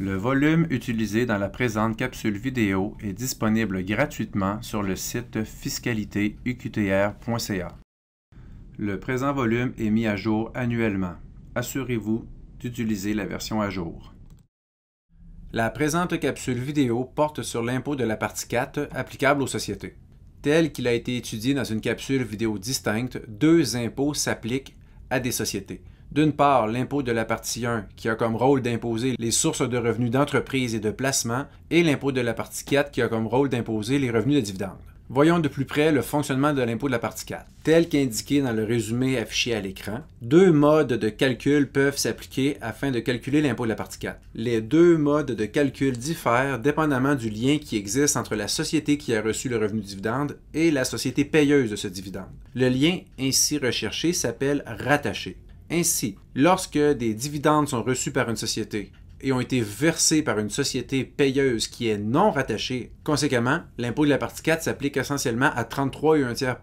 Le volume utilisé dans la présente capsule vidéo est disponible gratuitement sur le site fiscalite-uqtr.ca. Le présent volume est mis à jour annuellement. Assurez-vous d'utiliser la version à jour. La présente capsule vidéo porte sur l'impôt de la partie 4 applicable aux sociétés. Tel qu'il a été étudié dans une capsule vidéo distincte, deux impôts s'appliquent à des sociétés. D'une part, l'impôt de la partie 1, qui a comme rôle d'imposer les sources de revenus d'entreprise et de placement, et l'impôt de la partie 4, qui a comme rôle d'imposer les revenus de dividendes. Voyons de plus près le fonctionnement de l'impôt de la partie 4. Tel qu'indiqué dans le résumé affiché à l'écran, deux modes de calcul peuvent s'appliquer afin de calculer l'impôt de la partie 4. Les deux modes de calcul diffèrent dépendamment du lien qui existe entre la société qui a reçu le revenu de dividende et la société payeuse de ce dividende. Le lien ainsi recherché s'appelle rattaché. Ainsi, lorsque des dividendes sont reçus par une société et ont été versés par une société payeuse qui est non rattachée, conséquemment, l'impôt de la partie 4 s'applique essentiellement à 33 et 1 tiers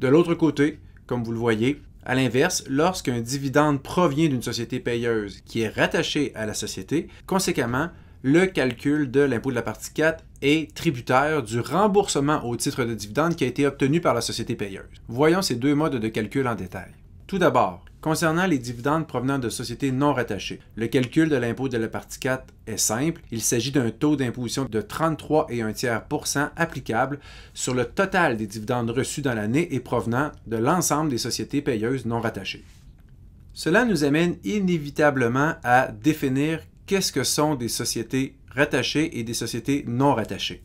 De l'autre côté, comme vous le voyez, à l'inverse, lorsqu'un dividende provient d'une société payeuse qui est rattachée à la société, conséquemment, le calcul de l'impôt de la partie 4 est tributaire du remboursement au titre de dividende qui a été obtenu par la société payeuse. Voyons ces deux modes de calcul en détail. Tout d'abord, concernant les dividendes provenant de sociétés non rattachées. Le calcul de l'impôt de la partie 4 est simple. Il s'agit d'un taux d'imposition de 33 et un tiers applicable sur le total des dividendes reçus dans l'année et provenant de l'ensemble des sociétés payeuses non rattachées. Cela nous amène inévitablement à définir qu'est-ce que sont des sociétés rattachées et des sociétés non rattachées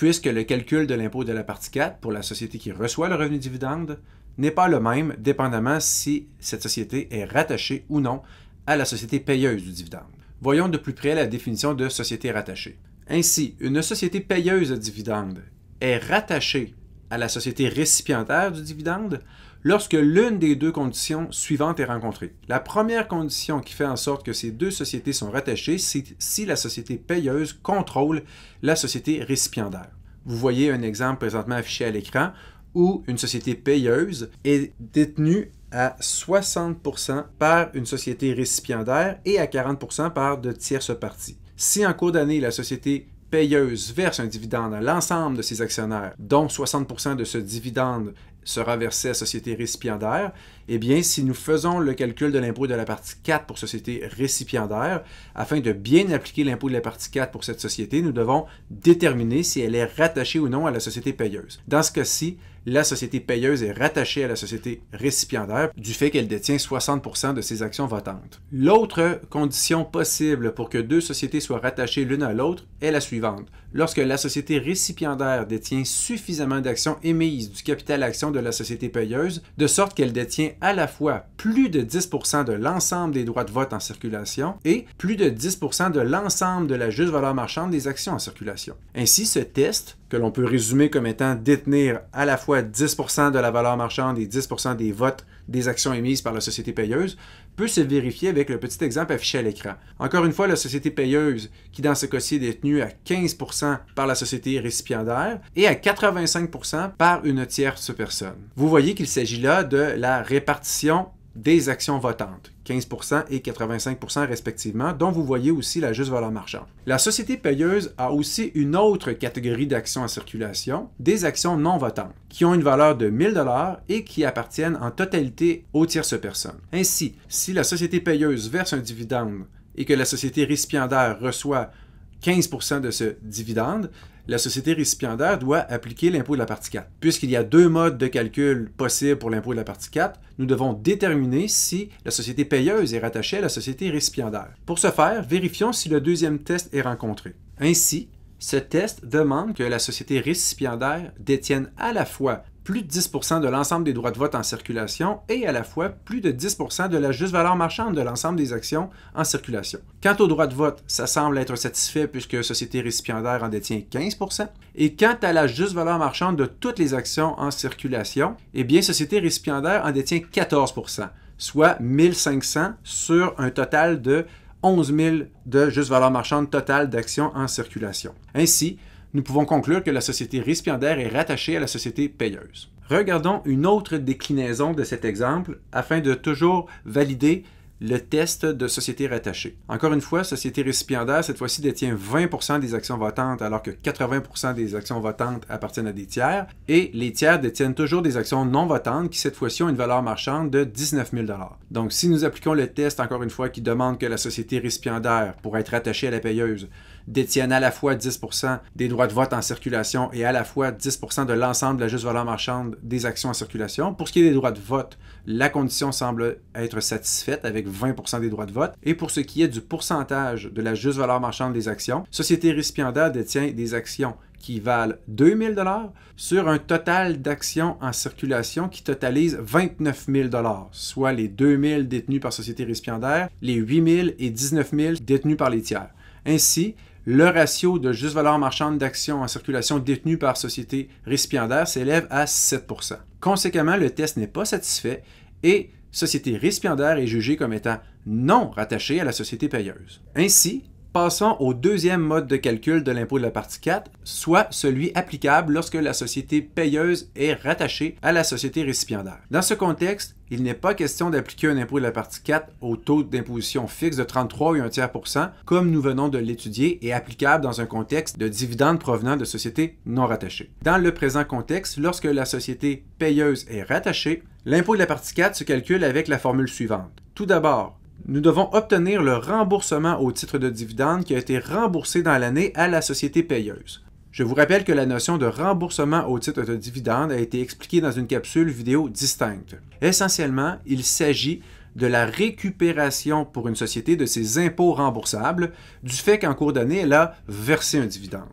puisque le calcul de l'impôt de la partie 4 pour la société qui reçoit le revenu dividende n'est pas le même dépendamment si cette société est rattachée ou non à la société payeuse du dividende. Voyons de plus près la définition de société rattachée. Ainsi, une société payeuse de dividende est rattachée à la société récipiendaire du dividende lorsque l'une des deux conditions suivantes est rencontrée. La première condition qui fait en sorte que ces deux sociétés sont rattachées, c'est si la société payeuse contrôle la société récipiendaire. Vous voyez un exemple présentement affiché à l'écran où une société payeuse est détenue à 60% par une société récipiendaire et à 40% par de tierces parties. Si en cours d'année, la société payeuse verse un dividende à l'ensemble de ses actionnaires, dont 60% de ce dividende sera versé à société récipiendaire, eh bien, si nous faisons le calcul de l'impôt de la partie 4 pour société récipiendaire, afin de bien appliquer l'impôt de la partie 4 pour cette société, nous devons déterminer si elle est rattachée ou non à la société payeuse. Dans ce cas-ci, la société payeuse est rattachée à la société récipiendaire du fait qu'elle détient 60% de ses actions votantes. L'autre condition possible pour que deux sociétés soient rattachées l'une à l'autre est la suivante lorsque la société récipiendaire détient suffisamment d'actions émises du capital action de la société payeuse, de sorte qu'elle détient à la fois plus de 10 de l'ensemble des droits de vote en circulation et plus de 10 de l'ensemble de la juste valeur marchande des actions en circulation. Ainsi, ce test, que l'on peut résumer comme étant détenir à la fois 10 de la valeur marchande et 10 des votes des actions émises par la société payeuse peut se vérifier avec le petit exemple affiché à l'écran. Encore une fois, la société payeuse, qui dans ce cas-ci est détenue à 15% par la société récipiendaire et à 85% par une tierce personne. Vous voyez qu'il s'agit là de la répartition des actions votantes, 15% et 85% respectivement, dont vous voyez aussi la juste valeur marchande. La société payeuse a aussi une autre catégorie d'actions en circulation, des actions non votantes, qui ont une valeur de 1000 dollars et qui appartiennent en totalité aux tierces personnes. Ainsi, si la société payeuse verse un dividende et que la société récipiendaire reçoit 15% de ce dividende, la société récipiendaire doit appliquer l'impôt de la partie 4. Puisqu'il y a deux modes de calcul possibles pour l'impôt de la partie 4, nous devons déterminer si la société payeuse est rattachée à la société récipiendaire. Pour ce faire, vérifions si le deuxième test est rencontré. Ainsi, ce test demande que la société récipiendaire détienne à la fois plus de 10 de l'ensemble des droits de vote en circulation et à la fois plus de 10 de la juste valeur marchande de l'ensemble des actions en circulation. Quant aux droits de vote, ça semble être satisfait puisque Société récipiendaire en détient 15 et quant à la juste valeur marchande de toutes les actions en circulation, eh bien Société récipiendaire en détient 14 soit 1500 sur un total de 11 000 de juste valeur marchande totale d'actions en circulation. Ainsi, nous pouvons conclure que la société récipiendaire est rattachée à la société payeuse. Regardons une autre déclinaison de cet exemple afin de toujours valider le test de société rattachée. Encore une fois, société récipiendaire, cette fois-ci, détient 20% des actions votantes alors que 80% des actions votantes appartiennent à des tiers et les tiers détiennent toujours des actions non votantes qui, cette fois-ci, ont une valeur marchande de 19 000 Donc, si nous appliquons le test, encore une fois, qui demande que la société récipiendaire, pour être rattachée à la payeuse, détiennent à la fois 10 des droits de vote en circulation et à la fois 10 de l'ensemble de la juste valeur marchande des actions en circulation. Pour ce qui est des droits de vote, la condition semble être satisfaite avec 20 des droits de vote. Et pour ce qui est du pourcentage de la juste valeur marchande des actions, Société récipiendaire détient des actions qui valent 2000 dollars sur un total d'actions en circulation qui totalise 29 000 dollars, soit les 2000 détenus par société récipiendaire, les 8 000 et 19 000 détenus par les tiers. Ainsi, le ratio de juste valeur marchande d'actions en circulation détenues par société récipiendaire s'élève à 7 Conséquemment, le test n'est pas satisfait et société récipiendaire est jugée comme étant non rattachée à la société payeuse. Ainsi, Passons au deuxième mode de calcul de l'impôt de la partie 4, soit celui applicable lorsque la société payeuse est rattachée à la société récipiendaire. Dans ce contexte, il n'est pas question d'appliquer un impôt de la partie 4 au taux d'imposition fixe de 33 et 1 tiers comme nous venons de l'étudier et applicable dans un contexte de dividendes provenant de sociétés non rattachées. Dans le présent contexte, lorsque la société payeuse est rattachée, l'impôt de la partie 4 se calcule avec la formule suivante. Tout d'abord, nous devons obtenir le remboursement au titre de dividende qui a été remboursé dans l'année à la société payeuse. Je vous rappelle que la notion de remboursement au titre de dividende a été expliquée dans une capsule vidéo distincte. Essentiellement, il s'agit de la récupération pour une société de ses impôts remboursables du fait qu'en cours d'année, elle a versé un dividende.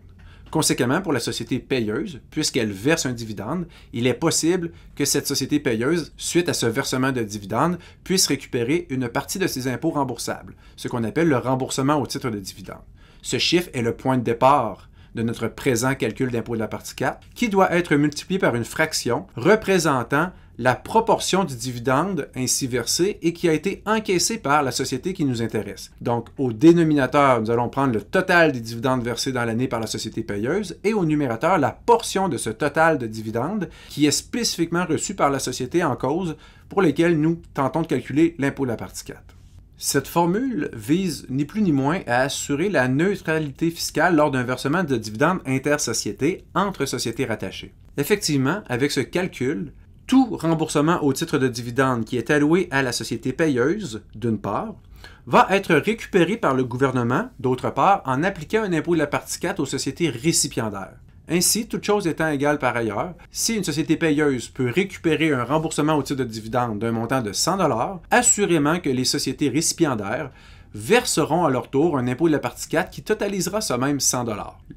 Conséquemment, pour la société payeuse, puisqu'elle verse un dividende, il est possible que cette société payeuse, suite à ce versement de dividende, puisse récupérer une partie de ses impôts remboursables, ce qu'on appelle le remboursement au titre de dividende. Ce chiffre est le point de départ de notre présent calcul d'impôt de la partie 4, qui doit être multiplié par une fraction représentant la proportion du dividende ainsi versé et qui a été encaissé par la société qui nous intéresse. Donc, au dénominateur, nous allons prendre le total des dividendes versés dans l'année par la société payeuse et au numérateur, la portion de ce total de dividendes qui est spécifiquement reçu par la société en cause pour lesquelles nous tentons de calculer l'impôt de la partie 4. Cette formule vise ni plus ni moins à assurer la neutralité fiscale lors d'un versement de dividendes intersociétés entre sociétés rattachées. Effectivement, avec ce calcul, tout remboursement au titre de dividende qui est alloué à la société payeuse, d'une part, va être récupéré par le gouvernement, d'autre part, en appliquant un impôt de la partie 4 aux sociétés récipiendaires. Ainsi, toute chose étant égale par ailleurs, si une société payeuse peut récupérer un remboursement au titre de dividende d'un montant de 100 assurément que les sociétés récipiendaires verseront à leur tour un impôt de la partie 4 qui totalisera ce même 100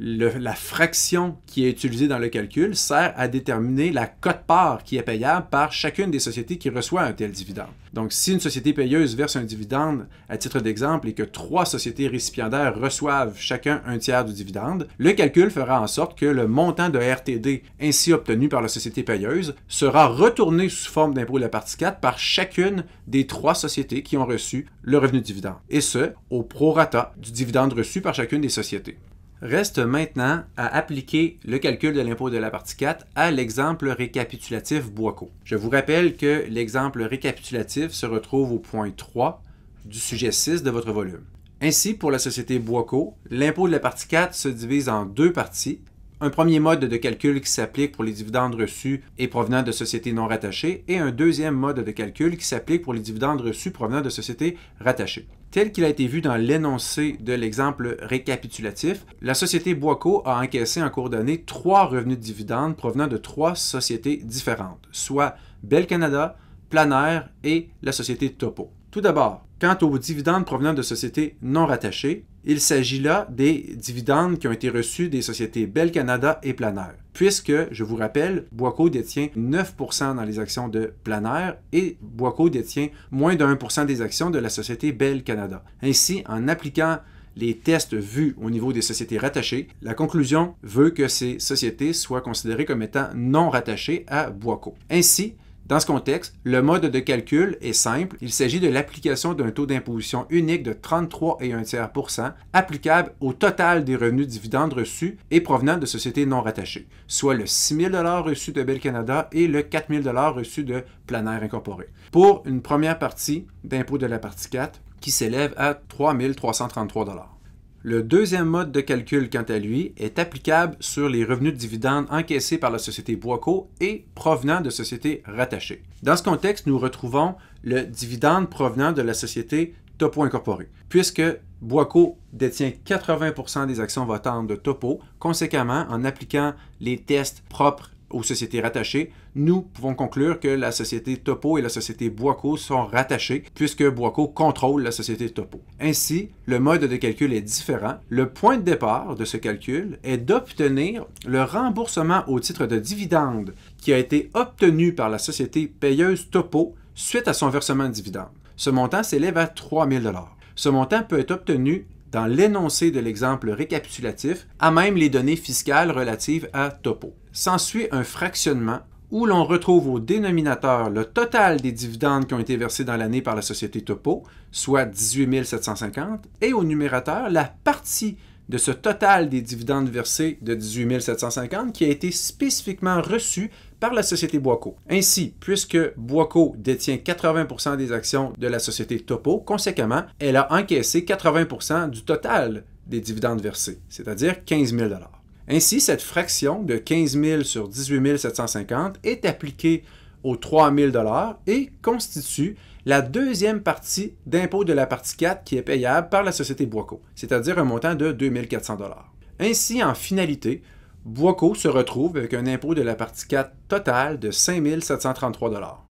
la fraction qui est utilisée dans le calcul sert à déterminer la cote-part qui est payable par chacune des sociétés qui reçoit un tel dividende. Donc, si une société payeuse verse un dividende à titre d'exemple et que trois sociétés récipiendaires reçoivent chacun un tiers du dividende, le calcul fera en sorte que le montant de RTD ainsi obtenu par la société payeuse sera retourné sous forme d'impôt de la partie 4 par chacune des trois sociétés qui ont reçu le revenu de dividende. Et ce, au prorata du dividende reçu par chacune des sociétés. Reste maintenant à appliquer le calcul de l'impôt de la partie 4 à l'exemple récapitulatif Boico. Je vous rappelle que l'exemple récapitulatif se retrouve au point 3 du sujet 6 de votre volume. Ainsi, pour la société Boico, l'impôt de la partie 4 se divise en deux parties. Un premier mode de calcul qui s'applique pour les dividendes reçus et provenant de sociétés non rattachées et un deuxième mode de calcul qui s'applique pour les dividendes reçus provenant de sociétés rattachées. Tel qu'il a été vu dans l'énoncé de l'exemple récapitulatif, la société Boico a encaissé en cours d'année trois revenus de dividendes provenant de trois sociétés différentes, soit Bel Canada, Planair et la société Topo. Tout d'abord, quant aux dividendes provenant de sociétés non rattachées, il s'agit là des dividendes qui ont été reçus des sociétés Bell Canada et Planair, puisque, je vous rappelle, Boico détient 9% dans les actions de Planair et Boico détient moins de 1% des actions de la société Bell Canada. Ainsi, en appliquant les tests vus au niveau des sociétés rattachées, la conclusion veut que ces sociétés soient considérées comme étant non rattachées à Boico. Ainsi, dans ce contexte, le mode de calcul est simple. Il s'agit de l'application d'un taux d'imposition unique de 33,1 applicable au total des revenus dividendes reçus et provenant de sociétés non rattachées, soit le 6 000 reçus de Bell Canada et le 4 000 reçus de Planaire Incorporé. Pour une première partie d'impôt de la partie 4 qui s'élève à 3 333 le deuxième mode de calcul, quant à lui, est applicable sur les revenus de dividendes encaissés par la société Boico et provenant de sociétés rattachées. Dans ce contexte, nous retrouvons le dividende provenant de la société Topo Incorporé. Puisque Boico détient 80% des actions votantes de Topo, conséquemment, en appliquant les tests propres aux sociétés rattachées, nous pouvons conclure que la société Topo et la société Boico sont rattachées puisque Boico contrôle la société Topo. Ainsi, le mode de calcul est différent. Le point de départ de ce calcul est d'obtenir le remboursement au titre de dividende qui a été obtenu par la société payeuse Topo suite à son versement de dividende. Ce montant s'élève à 3 000 Ce montant peut être obtenu dans l'énoncé de l'exemple récapitulatif, à même les données fiscales relatives à Topo s'ensuit un fractionnement où l'on retrouve au dénominateur le total des dividendes qui ont été versés dans l'année par la société Topo, soit 18 750, et au numérateur la partie de ce total des dividendes versés de 18 750 qui a été spécifiquement reçue par la société Boico. Ainsi, puisque Boico détient 80 des actions de la société Topo, conséquemment, elle a encaissé 80 du total des dividendes versés, c'est-à-dire 15 000 ainsi, cette fraction de 15 000 sur 18 750 est appliquée aux 3 000 et constitue la deuxième partie d'impôt de la partie 4 qui est payable par la société Boico, c'est-à-dire un montant de 2 400 Ainsi, en finalité, Boico se retrouve avec un impôt de la partie 4 total de 5 733